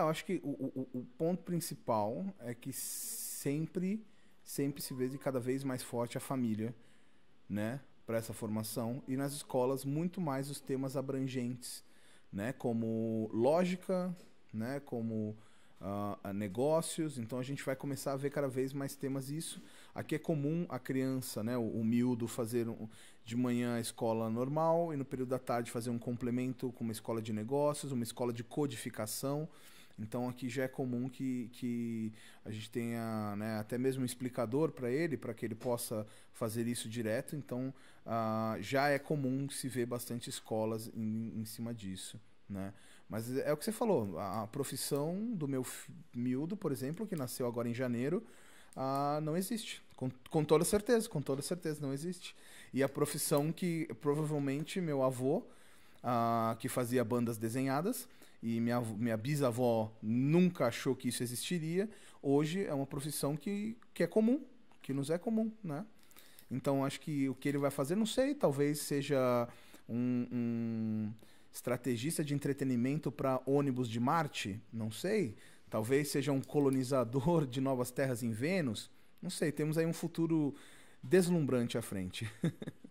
É, eu acho que o, o, o ponto principal é que sempre, sempre se vê de cada vez mais forte a família, né? Para essa formação. E nas escolas, muito mais os temas abrangentes, né? Como lógica, né? Como uh, negócios. Então a gente vai começar a ver cada vez mais temas isso. Aqui é comum a criança, né, o, humildo fazer um, de manhã a escola normal e no período da tarde fazer um complemento com uma escola de negócios, uma escola de codificação. Então aqui já é comum que, que a gente tenha né, até mesmo um explicador para ele, para que ele possa fazer isso direto. Então ah, já é comum se ver bastante escolas em, em cima disso. Né? Mas é o que você falou, a profissão do meu miúdo, por exemplo, que nasceu agora em janeiro, ah, não existe. Com, com toda certeza, com toda certeza, não existe. E a profissão que provavelmente meu avô uh, que fazia bandas desenhadas e minha, minha bisavó nunca achou que isso existiria. Hoje é uma profissão que, que é comum, que nos é comum, né? Então acho que o que ele vai fazer, não sei, talvez seja um, um estrategista de entretenimento para ônibus de Marte, não sei. Talvez seja um colonizador de novas terras em Vênus, não sei. Temos aí um futuro deslumbrante à frente.